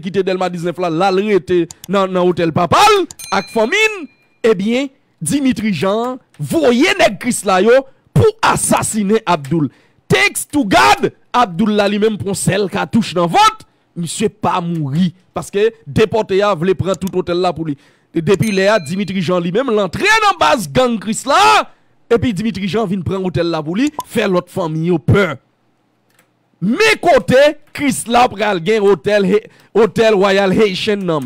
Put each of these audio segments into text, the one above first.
quitté Delma 19 là, là, était dans l'hôtel Papal, avec famine, eh bien, Dimitri Jean, voyez nek Chris là pour assassiner Abdul. Texte to God, Abdul là lui-même pour celle qui touche dans vote, monsieur pas mouri, parce que déporté a voulait prendre tout hôtel là pour lui. depuis là, Dimitri Jean lui-même l'entraîne dans base gang Chris là, et puis Dimitri Jean vient prendre hôtel là pour lui, faire l'autre famille au peur. Mes côtés, Chris là pral gen hôtel hôtel Royal Haitian non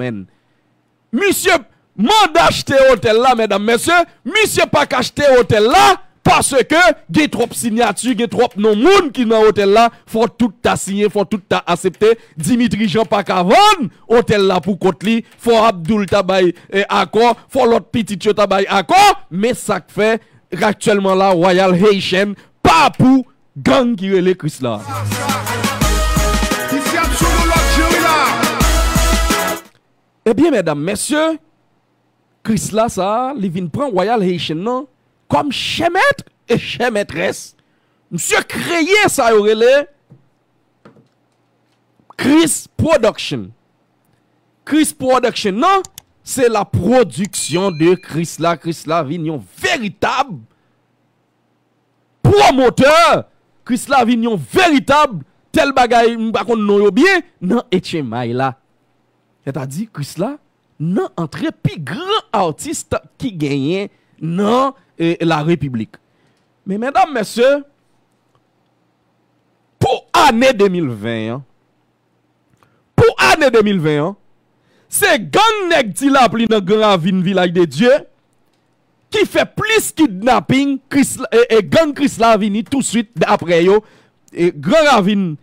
Monsieur manda acheter hôtel là mesdames messieurs, monsieur pas acheter hôtel là parce que il y a trop de signatures, il y a trop de moun qui dans l'hôtel là, faut tout ta signer, faut tout ta accepter. Dimitri Jean pas hôtel là pour Kotli, faut Abdul Tabay eh, accord, faut l'autre petit Tabay accord, mais ça fait actuellement la Royal Haitian pas pour Gang kirele kris la Ebyen medam mesye Kris la eh sa Li vin pren royal heyshen nan Kom chemet e chemetres Mse kreye sa yorele Kris production Kris production nan Se la produksyon de kris la Kris la vin yon veritab Promoteur kous la vin yon veritab tel bagay mbakon nou yobye nan etche may la. E ta di kous la nan antre pi gran autist ki genyen nan e, la republik. Men, men dam, mese, pou ane 2020 an, pou ane 2020 an, se gan nek di la pli nan gran vin vilay de Diyo, qui fait plus kidnapping Chris, et, gang Chris Lavini tout de suite après yo. Et Grand Ravine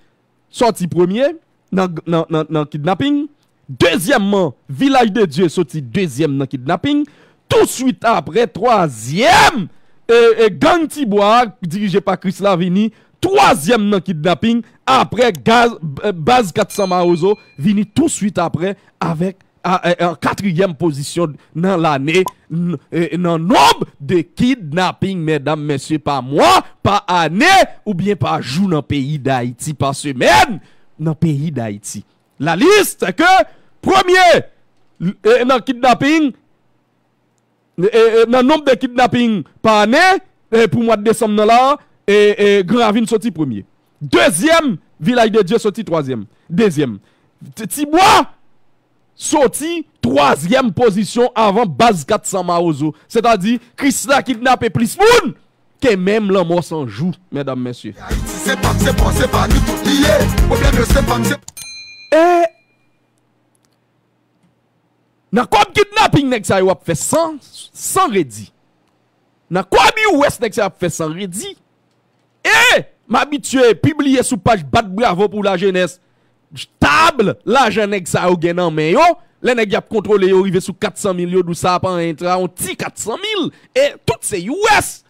sorti premier dans le kidnapping. Deuxièmement, Village de Dieu sorti deuxième dans kidnapping. Tout de suite après, troisième, et, Gang dirigé par Chris Lavini, troisième dans kidnapping. Après, gaz, euh, Baz 400 Marozo, vini tout de suite après avec en quatrième position dans l'année, dans nombre de kidnappings mesdames, messieurs, par mois, par année, ou bien par jour dans le pays d'Haïti, par semaine, dans le pays d'Haïti. La liste que, premier, dans kidnapping, dans nombre de kidnappings par année, pour mois de décembre, là, et, Gravine sorti premier. Deuxième, Village de Dieu sorti troisième. Deuxième. Tibois sorti troisième position avant base 400 Maozo. C'est-à-dire, Chris a kidnappé plus moun que même l'amour sans s'en joue, mesdames, messieurs. Et, eh! dans quoi kidnapping, y a fait sans, sans quoi ou est ouest, nek a fait sans redit. Et, eh! m'habitué, publié sous page Bad Bravo pour la jeunesse table l'argent nèg ça ou gen nan men yo les nèg y a contrôlé yo rivé sous 400 millions d'où ça pas entra on ti 400 000 et tout ces US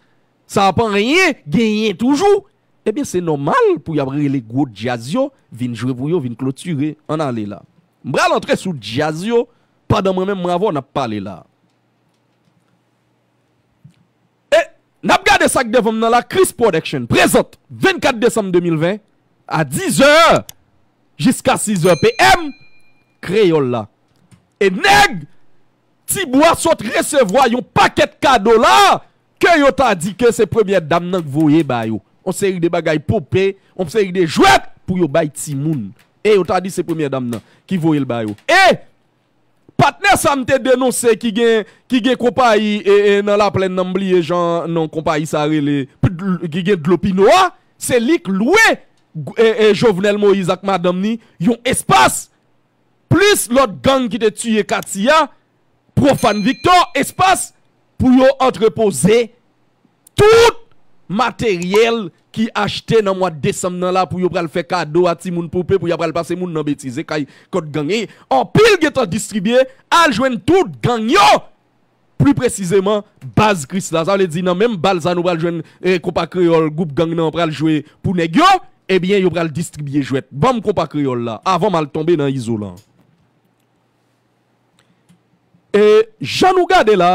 ça pas rien gagné toujours eh bien c'est normal pour y avoir les gros jazz yo jouer pour yo viennent clôturer on aller là m'bra entrer sous jazz pendant moi même on n'a parlé là et eh, n'a regardé ça devant dans la Chris Production présente 24 décembre 2020 à 10h Jiska 6h PM, kre yon la. E neg, ti bo a sot resevo a yon paket kado la, ke yon ta di ke se premiye dam nan kvoye bayo. On se yi de bagay popè, on se yi de jwèk pou yon bayi ti moun. E yon ta di se premiye dam nan kvoye bayo. E, patne sa mte denonse ki gen kopayi e nan la plen nambli e jan nan kopayi sa rele, ki gen glopi noa, se lik louè. et, eh, eh, Jovenel Moïse avec madame ni yon espace plus l'autre gang qui te tué Katia profane Victor espace pour yon entreposer tout matériel qui acheté dans le mois de décembre là pour yon pral faire cadeau à ti moun poupé pour yon pral passer moun nan bêtise kay code gang en pile getan distribué al un tout gang yo plus précisément base Chris là ça veut même balza nous pral jouen eh, compa créole groupe gang nan pral jouer pour nèg Ebyen yo pral distribye jwet. Bam kompa kreol la. Avan mal tombe nan izo lan. E jan nou gade la.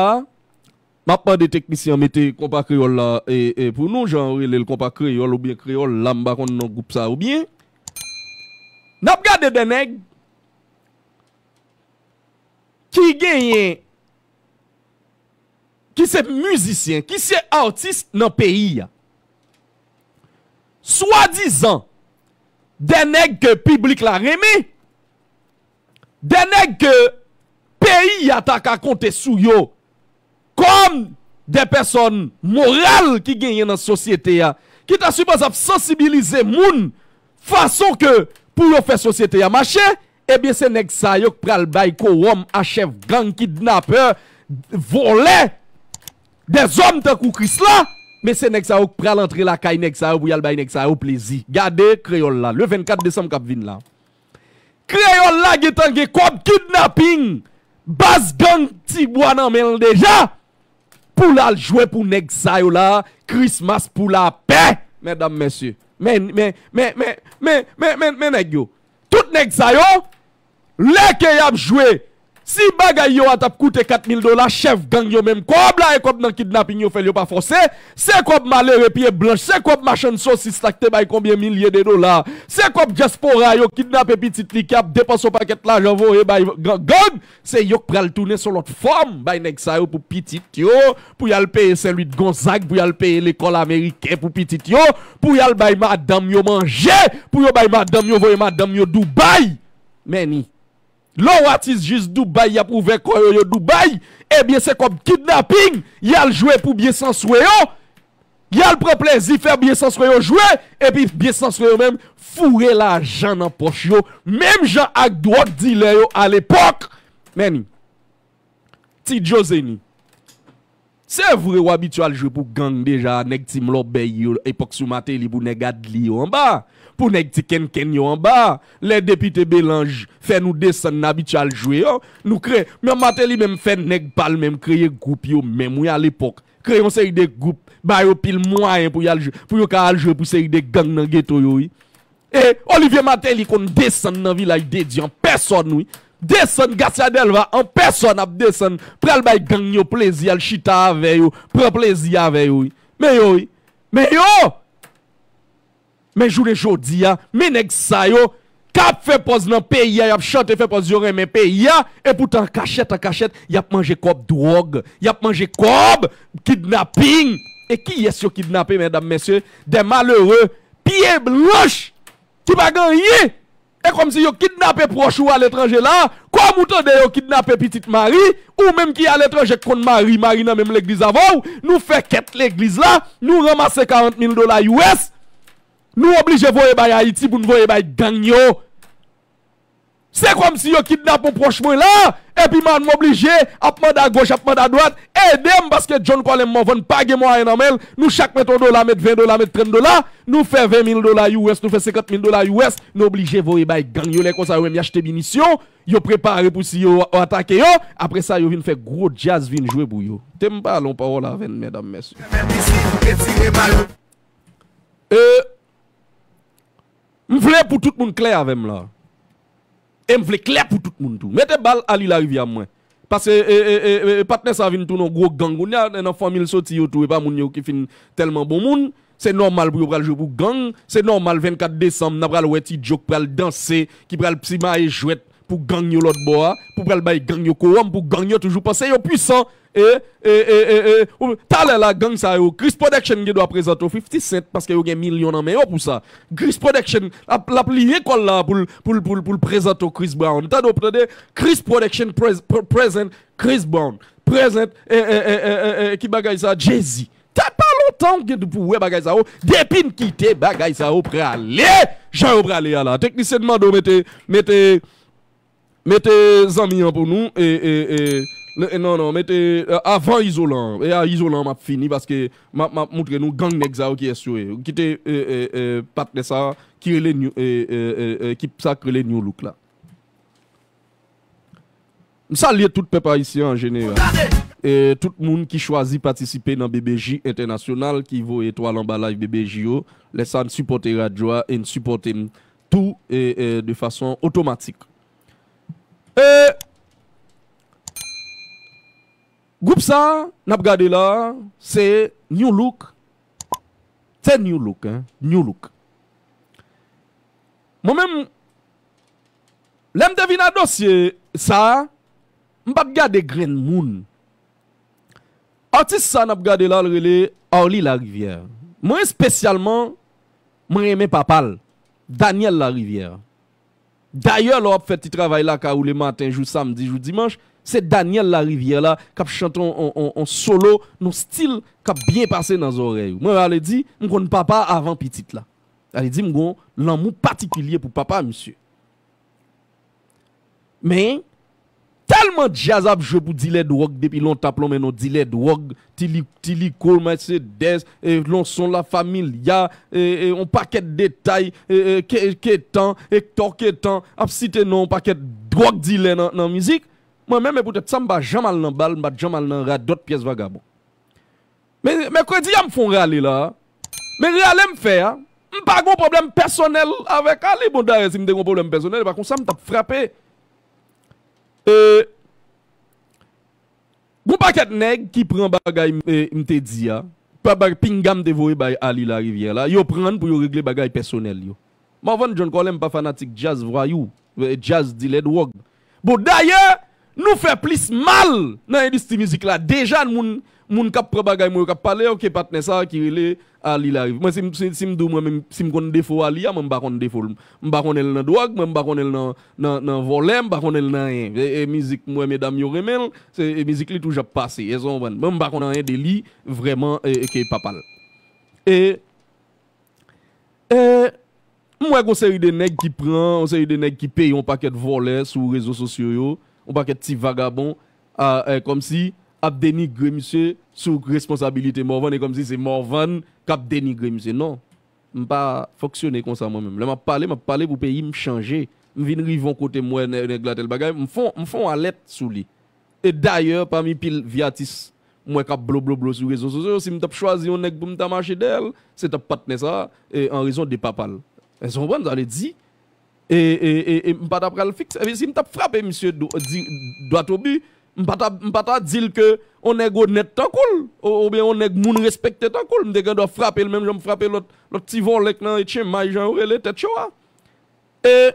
Map pa de teknisyen mette kompa kreol la. E, e pou nou jan wile l kompa kreol oubyen kreol. Lamba kon nan goup sa oubyen. Nap gade deneg. Ki genyen. Ki se muzisyen. Ki se artist nan peyi ya. Soa dizan, deneg ke publik la remi, deneg ke peyi yata ka konte sou yo, kon de person moral ki genye nan sosyete ya, ki ta subaz ap sensibilize moun fason ke pou yo fe sosyete ya mache, ebyen eh se neg sayok pral bay ko wom achev gang kidnap, volè, de zom te koukis la, Mese Nek Sayo ki pre al antre la kay Nek Sayo pou yal bay Nek Sayo plizi. Gade Kreyolla. Le 24 Desem Kapvin la. Kreyolla ge tan ge kwa mkidnapping. Bas gang tibwa nan menl deja. Pou lal jwe pou Nek Sayo la. Christmas pou la pe. Medam mesye. Men, men, men, men, men, men, men, men, men, men, men, men. Tout Nek Sayo. Le ke yap jwe. Si bagay yo atap koute 4000 dollars, chef gang yo même, kob la e nan kidnapping yo fè yo pas force, c'est kob malheureux pied blanche, c'est kob machin saucisse lakte te bay combien milliers de dollars, c'est kob diaspora yo kidnappé petit li kap, dépense au paquet l'argent voye eh, bay gang, c'est yo pral tourner sur l'autre forme bay nek sa yo pour petit yo, pou yal paye celui de Gonzague, pou yal paye l'école américaine pou petit yo, pou yal bay madame yo manger, pou yo bay madame yo voye madame yo Dubaï. Meni Lo wat is jist Dubaï ya pou vekoy yo yo Dubaï, e eh bie se kom kidnapping, yal jwe pou bie sanswe yo, yal preplezi fer bie sanswe yo jwe, e pi bie sanswe yo menm fure la jan nan poch yo, menm jan ak drok dile yo al epok. Menm, ti djoze ni, se vre wabit yo al jwe pou gang deja anek tim lo bey yo epok soumate li pou negad li yo anba? pour nèg ti ken ken yo en bas. Les députés Bélange fait nous descendre n'habitual jouer. Oh. Nous créer même Matéli même fait nèg pal même créer groupe yo même à l'époque. Créer une série de groupes, ba yo pile moyen pour y aller pour yo ka jouer pour série de gang dans ghetto yo. Et eh, Olivier Matéli qu'on descend dans village de Dieu personne oui. Descend Garcia Delva en personne à descend pral bail gang yo plaisir chita avec yo, prend plaisir avec yo. Mais yo, mais yo, mais journée jodi a, mais nèg sa yo cap fait pose dans pays a chante fait pose yore mais pays et pourtant cachette en cachette, y a mangé de drogue, y a mangé kidnapping. Et qui est-ce qui kidnappé mesdames messieurs des malheureux pieds blanches qui pas gagné et comme si yo kidnappé proche ou à l'étranger là, comme ou tande yo kidnappé petite Marie, ou même qui à l'étranger kon Marie, Marie nan même l'église avant, nous fait quête l'église là, nous ramasser 40 000 dollars US, nous obligés de voyer à Haïti pour nous voyer gagner. C'est comme si yo kidnappé mon proche là, et puis suis obligé à demander à gauche, à demander à droite, aidez-moi parce que John Collins m'en vend pas de moyen en mel. Nous chaque mettre dollar, mettre 20 dollars, mettre 30 dollars, nous faisons 20 000 dollars US, nous faisons 50 000 dollars US, nous obligés de voyer à gang yo, les comme ça, munitions, yo préparé pour si yo attaquer yo, après ça yo venez faire gros jazz, vient jouer pour yo. T'aimes pas l'on parole avec mesdames, messieurs. Euh, je voulais pour tout le monde clair avec moi. Et je voulais clair pour tout le monde. Mettez bal à lui la rivière moi. Parce que le eh, eh, eh, eh ça vient tout nos gros gang. On a une famille sortie tout. et pas moun qui fin tellement bon monde. C'est normal pour le jouer pour gang. C'est normal 24 décembre, n'a pral weti joke pral danser, qui pral psima et jouet pour gang l'autre bois, pour pral bay gang yo pour gang yo toujours penser yo puissant et, et, et, t'as la gang ça yo, Chris Production qui doit présenter 50 cents parce que yo gen million en yo pour ça. Chris Production, la, la plié quoi là pour, pour, pour, pour présenter Chris Brown. T'as donc Chris Production present Chris Brown, present, et, qui bagaille ça, Jay-Z. T'as pas longtemps que tu pouvais bagay ça ou, depuis quitter bagay ça ou pralé, j'ai ou aller là. Technicien mando mettez, mettez, mettez amis pour nous et, eh, et eh, eh. Eh, non, non, mais euh, avant isolant. Et eh, à isolant, m'a fini parce que m'a montré nous gang nexa qui est sur qui était euh, de euh, euh, ça qui les qui sacre les new look là. Ça, tout peuple haïtien en général. Et tout le monde qui choisit participer dans BBJ international qui vaut étoile en bas live BBJO, laissez supporter radio et supporter tout de façon automatique. Et Goup sa, nap gade la, se new look. Se new look, new look. Mwen men, lem devina dosye sa, mpap gade green moon. Otis sa nap gade la lrele, orli la rivyere. Mwen spesyalman, mwen reme papal, Daniel la rivyere. Daye lop feti travay la ka ou le matin, jou samdi, jou dimanj. c'est Daniel la rivière là qui chante en solo un style qui bien passé dans les oreilles moi elle dit mon connais papa avant petite là elle dit mon l'amour particulier pour papa monsieur mais tellement jazz pour dire drogues depuis longtemps mais non dire drogue tili tili mercedes et l'on son la famille y a on paquet de détails que temps et que temps a non paquet drogue dealer dans la musique moi-même, peut-être ça m'a jamais balle, m'a jamais dans d'autres pièces vagabond. Mais mercredi, me font râler là. Mais râler me fait hein? pas de problème personnel avec Ali Bondares, si me un problème personnel, par contre ça me frappé. Euh Bon paquet nèg qui prend bagay je te dit hein? pas bag pingam dévoué par Ali la rivière là, yo prend pour yo régler bagay personnel yo. Je John Colem pas fanatique jazz voyou, euh, jazz dealer drogue. Bon d'ailleurs nous fait plus mal dans cette musique là. Déjà, moun moun cap pas parler OK partenaire ça qui relé à ah, Moi si si me moi même si me défaut à pas Je défaut. Moi pas je dans drogue, moi pas Je dans dans voler, pas rien. musique moi mesdames yo remel, c'est musique li toujours passer. Ils ont pas rien de li vraiment qui papal. Et et moi, une série de qui prend, une série de qui payent un paquet de volets sur les réseaux sociaux on paquet de petits vagabonds, ah, eh, comme si, a dénigré monsieur sous responsabilité Morvan, et comme si c'est Morvan qui a dénigré monsieur. Non, je ne pas fonctionner comme ça moi-même. Je parle, je parle pour pays me changer. Je viens à côté de moi, je fais alerte sur lui. Et d'ailleurs, parmi pile viatis moi qui blo blo blo sur les réseaux sociaux si je choisi un nèg pour me marcher d'elle c'est un partenaire ça en raison de papal elles ont vous d'aller dit et et pas d'après le fixe et eh si m'tap frappé monsieur droit au but m'pata dit dire que on est honnête tant cool ou bien on est moun respecté tant cool m'te doit frapper le même j'aime frapper l'autre l'autre petit volek nan et chien mai Jean relé tête choa hein. et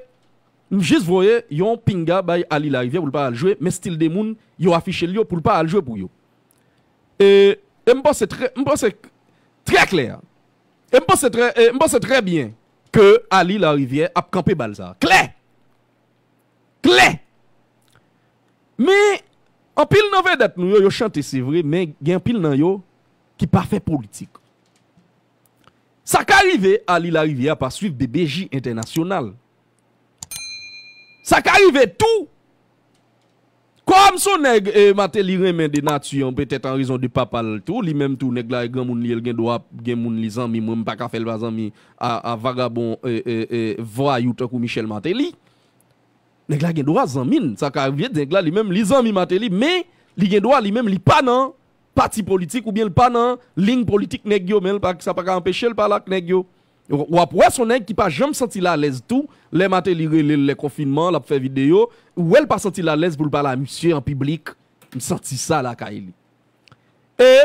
juste voyé yon pinga bay Ali la rivière pour pas jouer mais style des moun yo affiché yo pour pas jouer pour yo et et m'pense très m'pense très clair et m'pense très m'pense très bien que Ali rivière, a campé Balza. Clair! Clair! Mais, en pile dans vedette, nous, yo, yo chante, c'est vrai, mais il y a un pile nan yo qui pas fait politique. Ça qui arrive, Ali rivière pas suivre BBJ international. Ça qui arrive, tout comme son nèg eh, li remen de nature peut-être en raison de papa tout lui même tout nèg la e, grand moun li el gen droit gen moun li zanmi moi pas ka faire pas zanmi à vagabond eh, eh, e, voyou tant kou Michel Matéli. Nèg la gen droit zanmi ça ka vient nèg la li même li zanmi Matéli mais li gen droit li même li pas nan parti politique ou bien le pas nan ligne politique nèg yo mais ça pas ka empêcher le parler nèg yo. Ou après son nèg qui pas jamais senti la lèse tout, les matin les confinements, l'a fait vidéo, ou elle pas senti la lèse pour parler à monsieur en public, me senti ça la Kaili. Et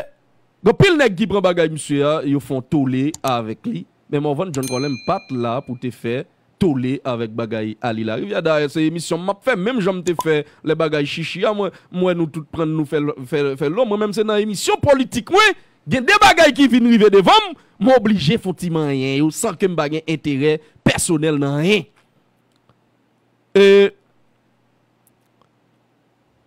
donc pile nèg qui prend bagay monsieur, ils hein, font toller avec lui, mais mon van John Colem pas là pour te faire toller avec bagay Ali la rivière d'ailleurs c'est émission m'a fait même j'aime te faire les bagay chichi hein, moi moi nous tout prendre nous faire faire l'homme moi même c'est dans émission politique moi gen de bagay qui viennent devant devant m'oblige fontiman rien, ou sans que m'bagay intérêt personnel nan rien. Et,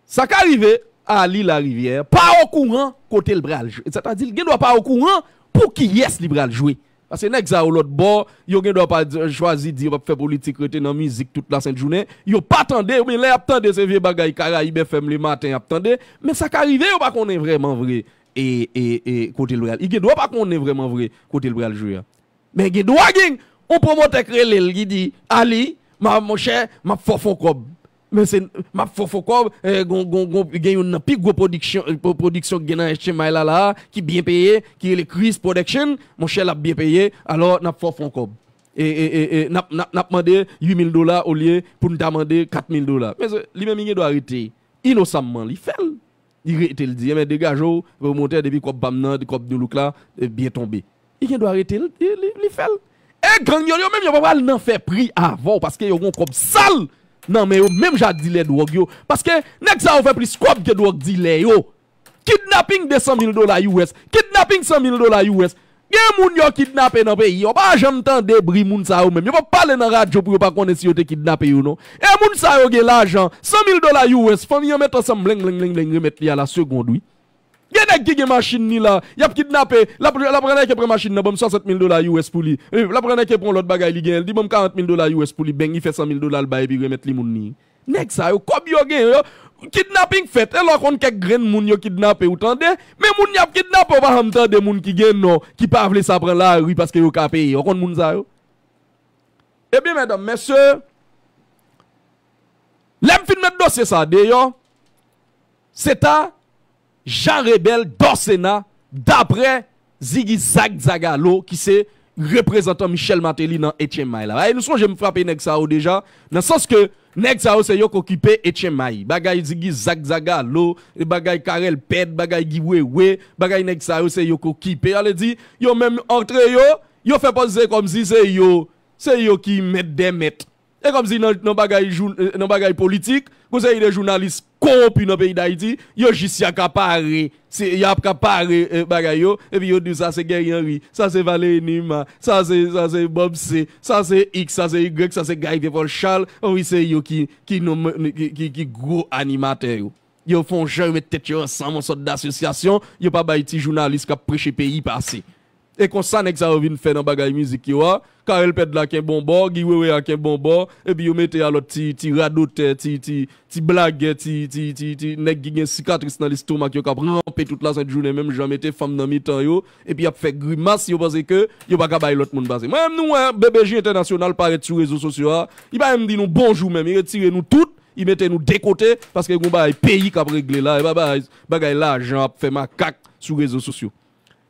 ça qu'arrivé à l'île la rivière, pas au courant côté le bral. C'est-à-dire, gen doit pas au courant pour qui est li bral jouer. Parce que nex ou l'autre bord, yo gen doit pas choisir dire va faire politique dans la musique toute la sainte journée. Yo pas attendre, mais là attendre ces vieux bagaille Caraïbe FM le matin attendre, mais ça qu'arrivé yo pas qu'on est vraiment vrai et, et, et côté loyal. Il ne doit pas qu'on est vraiment vrai côté le joueur. Mais il doit gagner. On promote créer qui dit Ali, ma mon cher, ma fofon cob. Mais c'est ma fofon cob eh, gon gon gon gagne une plus gros production euh, production qui est là qui bien payé, qui est le Chris Production, mon cher l'a bien payé, alors n'a fofon cob et, et, et, et n'a demandé 8 000 dollars au lieu pour nous demander 4 000 dollars. Mais lui-même, il doit arrêter. Innocemment, il fait il était le dit, eh, mais vous oh, remonter depuis quoi bam nan, quoi de look là, eh, bien tombé. Il doit arrêter, il fait. Et eh, gang yo même yo pas n'en faire prix avant parce que yo comme sale. Non mais même j'ai dit les drogue yo parce que nèg ça on fait plus quoi que drogue dit yo. Kidnapping de 100 000 dollars US, kidnapping 100 000 dollars US. Gen moun yo kidnapè nan peyi, yo pa jantan debri moun sa yo men, yo pa pale nan radyo pou yo pa kone si yo te kidnapè yo non. E moun sa yo gen l'ajan, 100,000 dola US, fon yon meto san bleng bleng bleng remet li ala segondou. Gen ek gigye masin ni la, yap kidnapè, la prene ke pre masin nan, bom 100,000 dola US pou li. E, la prene ke pron lot bagay li gen, di bom 40,000 dola US pou li, beng yi fe 100,000 dola al baye bi remet li moun ni. Nek sa yo, kob yo gen yo. Kidnaping fet, el akon kek gren moun yo kidnap e utan de Me moun yap kidnap ou va hamta de moun ki gen nou Ki pa avle sabre la, oui paske yo ka peye Akon moun zayou Ebi eh mèdame, mèsè Lèm filmèd dosye sa de yo Sèta Jean Rebelle dosye na Dapre Ziggy Zag Zagalo ki se représentant Michel Matéli dans Etienne Maï. Et nous sommes, je me frappe déjà, dans le sens que nexa c'est yo qui occupe Etienne Maï. Bagay Ziggy Zag Zaga, Lo, bagay Karel Ped, bagay Giwewe, bagay Nexao, Sao, c'est yo qui occupe. Elle dit, yo même entre yo, yo fait pas comme si c'est yo, c'est yo qui met des mètres. Et comme si dans le bagage, bagage politique, conseil des journalistes corrompus dans le pays d'Haïti, yo juste y'a caparé, c'est euh, et puis yo dit ça c'est Gary Henry, ça c'est Valérie Nima, ça c'est Bob C, ça c'est X, ça c'est Y, ça c'est Guy Devol Charles, oh oui c'est yo qui qui qui, gros animateur. Ils font jeu tête ensemble en sorte d'association, yo pas des journalistes qui le pays passé. Et comme ça, que ça vient faire dans bagay musique yo, car elle perd là qu'un bon bord, Guiwewe a qu'un bon bon, et puis yo mette à l'autre ti ti radote, ti ti ti blague, ti ti ti ti nèg cicatrice dans l'estomac yo cap ramper toute la sainte journée même jamais mettez femme dans mi-temps yo, e hein, et puis a fait grimace yo parce que yo pas capable l'autre monde passer. Même nous bébé international paraît sur réseaux sociaux, il va même dire nous bonjour même, il retire nous toutes il mettait nous décoté parce que gon bail e pays qui a réglé e là et bagay l'argent fait ma macaque sur réseaux sociaux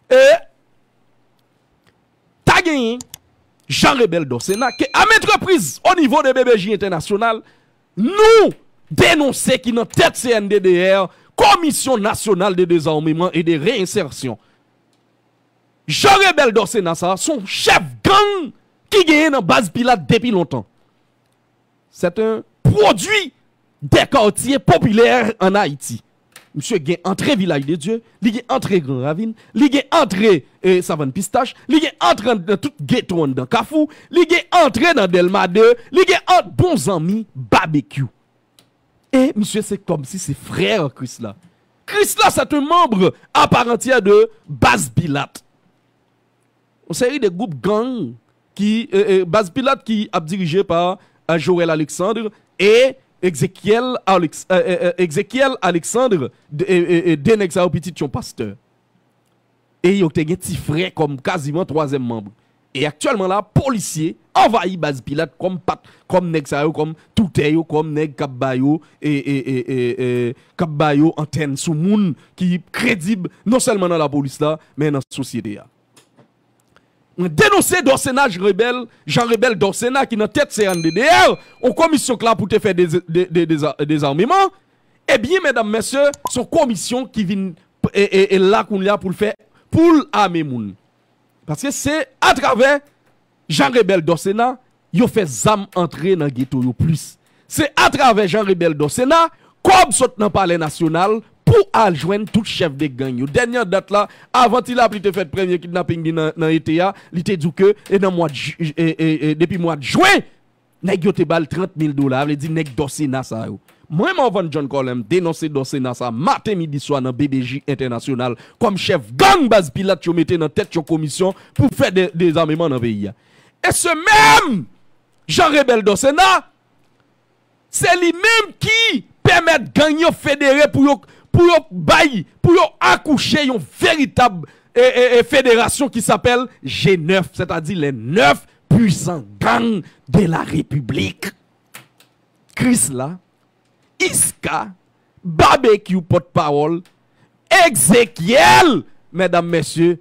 et Jean Rebel Dorsena qui, que à entreprise au niveau de BBJ International nous dénoncer qui dans tête CNDDR Commission nationale de désarmement et de réinsertion Jean Rebelle Dorsena, son chef gang qui gagne dans base pilote depuis longtemps c'est un produit des quartiers populaires en Haïti monsieur gagne entrée village de Dieu, il gagne entrée grand ravine, il entrée eh, savane pistache, il est entré dans tout ghetto dans Kafou, il est entré dans Delma 2, il entre bons amis barbecue. Et eh, monsieur c'est comme si c'est frère Christ là. Christ là c'est un membre à part entière de Bas Pilate. Une série de groupes gang, qui eh, Bas Pilate qui a dirigé par euh, Joël Alexandre et euh, euh, euh, Ezekiel, Alexandre, et Petit, son pasteur. Et il y a petit frère comme quasiment troisième membre. Et actuellement, là, policier envahi base Pilate comme pat, comme nèg comme tout comme Neg et et et kabayo antenne sous moun qui crédible non seulement dans la police là, mais dans la société là on Dorsena rebelle, Jean Rebelle Dorsena qui dans tête CNDDR, on commission là pour te faire des, des, armements. Eh bien, mesdames, messieurs, son commission qui vient et, là qu'on a pour le faire, pour Parce que c'est à travers Jean Rebelle Dorsena, yo fait zam entrer dans ghetto plus. C'est à travers Jean Rebelle Dorsena, comme saute dans palais national pour aller joindre tout chef de gang. Dernière date là, avant il a fait le premier kidnapping dans ETA, il a dit que et le mois depuis mois de juin, il a eu 30 000 dollars, il a dit nèg dossier na ça Moi même Van John Colem dénoncer dossier na ça matin midi soir dans BBJ international comme chef gang base pilote a mis dans tête la commission pour faire des armements dans pays. Et ce même Jean Rebel Dossena, c'est lui-même qui permet de gagner fédéré pour pour bail, pour accoucher une véritable eh, eh, eh, fédération qui s'appelle G9, c'est-à-dire les neuf puissants gangs de la République. Chris là, Iska, Barbecue porte-parole, Ezekiel, mesdames, messieurs,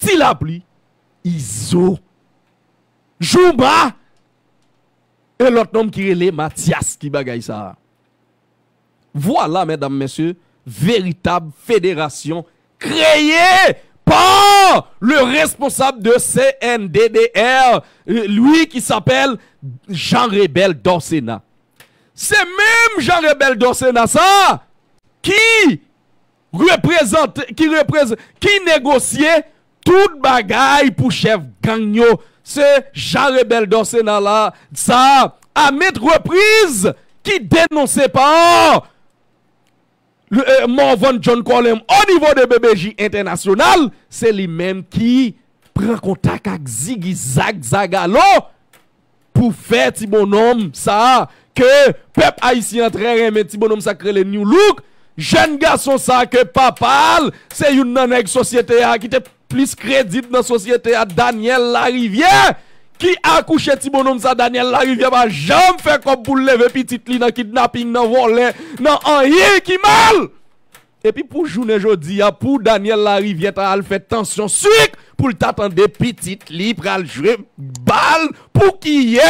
Tilapli, Iso, Jouba, et l'autre nom qui est Mathias qui bagaille ça. Voilà, mesdames, messieurs, véritable fédération créée par le responsable de CNDDR, lui qui s'appelle Jean Rebel Dorsena. C'est même Jean Rebel Dorsena ça qui représente, qui représente, qui négociait tout bagaille pour chef Gagnon. C'est Jean Rebel Dorsena là, ça, à mettre reprise, qui dénonçait pas le, eh, John Coleman. au niveau de BBJ International, c'est lui-même qui prend contact avec Ziggy Zag Zagalo pour faire petit bonhomme ça que peuple haïtien très mais petit bonhomme ça crée le new look jeune garçon ça que papa c'est une nèg société qui était plus crédible dans la société à Daniel Larivière qui a accouché petit ça Daniel la va jamais faire comme pour lever petite li dans kidnapping dans voler dans rien qui mal. Et puis pour journée aujourd'hui, ah, pour Daniel la rivière fait tension sucre pour t'attendre petite pour aller jouer balle pour qui est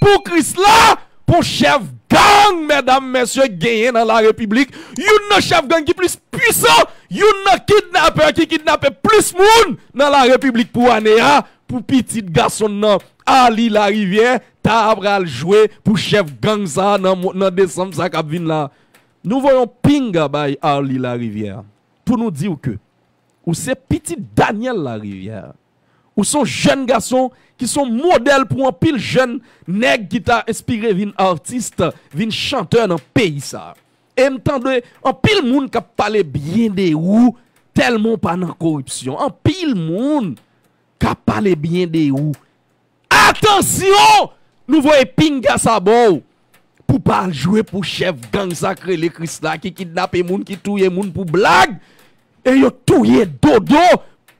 pour Chris là pour chef gang mesdames messieurs gagné dans la République. a un chef gang qui plus puissant, a un kidnapper qui kidnappe plus monde dans la République pour année ah pour petit garçon là Ali la rivière ta pral jouer pour chef gang ça nan nan décembre ça k'ap vin là nous voyons ping by Ali la rivière pour nous dire que ou c'est petit Daniel la rivière ou son jeune garçon qui sont modèles pour un pile jeune nèg qui t'a inspiré vin artiste vin chanteur dans pays ça et m'tendez un pile monde qui bien de ou tellement pas dans corruption en pile monde Kap pale byen de ou. Atensyon! Nou voye pinga sa bou. Pou pa jwe pou chev gang sakre le krisla ki kidnap e moun ki touye moun pou blag. E yo touye dodo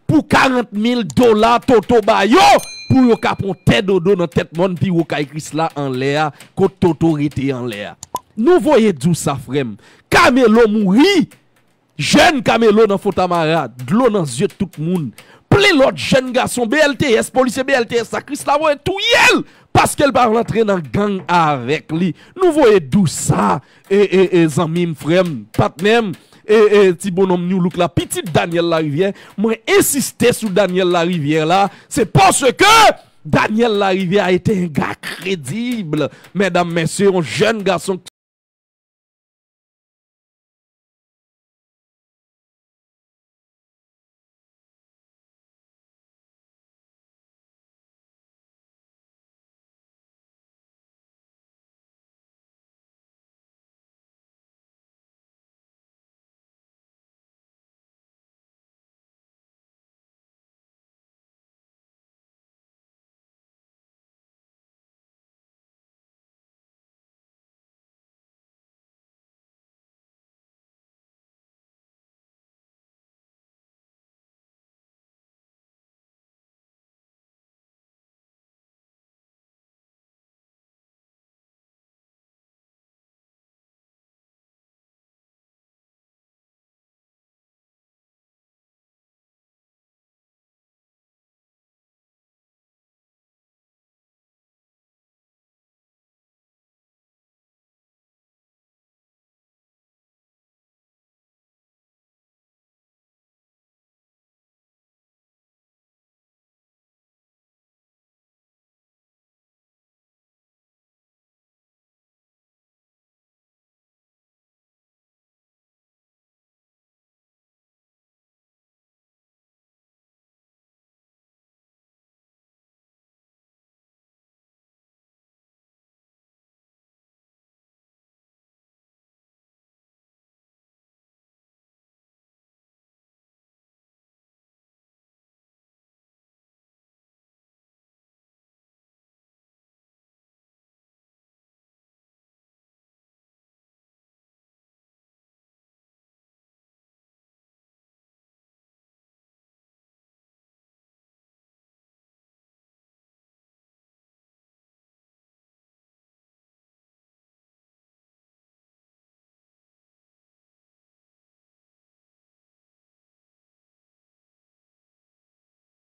pou 40.000 dola toto bayo. Pou yo kapon te dodo nan tet moun pi wokay krisla an lea. Ko toto rete an lea. Nou voye djou safrem. Kamelo mouri. Jen kamelo nan fotamara. Dlo nan zye tout moun. plein l'autre jeune garçon, BLTS, policier BLTS, ça, Chris la est tout yel, parce qu'elle va rentrer dans gang avec lui. Nous voyons d'où ça, et, et, et, amis, et, et, petit bonhomme New Look petit Daniel Larivière, moi insister sur Daniel Larivière là, c'est parce que Daniel Larivière a été un gars crédible, mesdames, messieurs, un jeune garçon